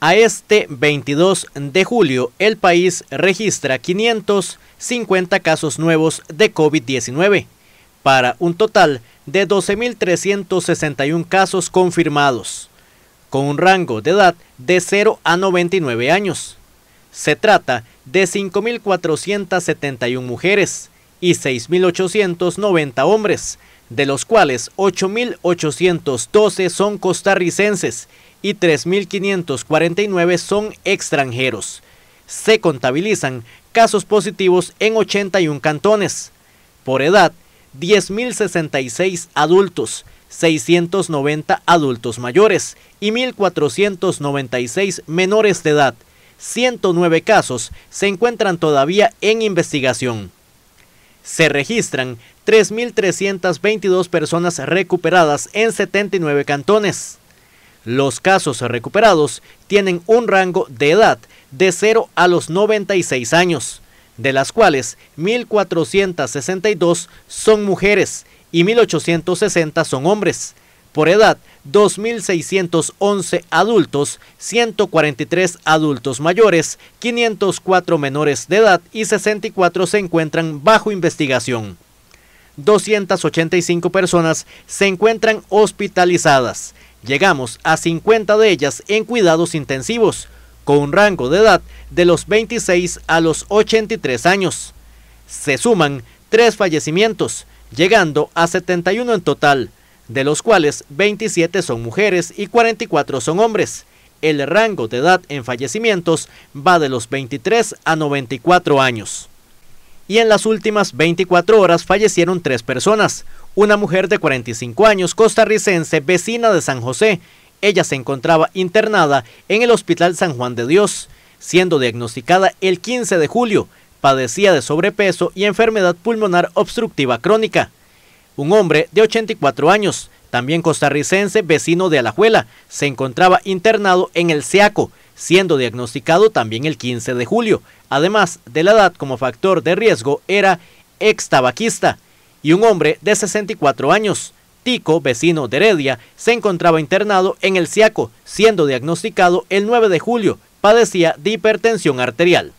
A este 22 de julio, el país registra 550 casos nuevos de COVID-19, para un total de 12.361 casos confirmados, con un rango de edad de 0 a 99 años. Se trata de 5.471 mujeres y 6.890 hombres, de los cuales 8.812 son costarricenses y 3.549 son extranjeros. Se contabilizan casos positivos en 81 cantones. Por edad, 10.066 adultos, 690 adultos mayores y 1.496 menores de edad. 109 casos se encuentran todavía en investigación se registran 3.322 personas recuperadas en 79 cantones. Los casos recuperados tienen un rango de edad de 0 a los 96 años, de las cuales 1.462 son mujeres y 1.860 son hombres. Por edad, 2.611 adultos, 143 adultos mayores, 504 menores de edad y 64 se encuentran bajo investigación. 285 personas se encuentran hospitalizadas. Llegamos a 50 de ellas en cuidados intensivos, con un rango de edad de los 26 a los 83 años. Se suman tres fallecimientos, llegando a 71 en total, de los cuales 27 son mujeres y 44 son hombres. El rango de edad en fallecimientos va de los 23 a 94 años. Y en las últimas 24 horas fallecieron tres personas. Una mujer de 45 años, costarricense, vecina de San José. Ella se encontraba internada en el Hospital San Juan de Dios, siendo diagnosticada el 15 de julio. Padecía de sobrepeso y enfermedad pulmonar obstructiva crónica un hombre de 84 años, también costarricense, vecino de Alajuela, se encontraba internado en el SEACO, siendo diagnosticado también el 15 de julio. Además de la edad como factor de riesgo era ex tabaquista y un hombre de 64 años. Tico, vecino de Heredia, se encontraba internado en el SIACO, siendo diagnosticado el 9 de julio. Padecía de hipertensión arterial.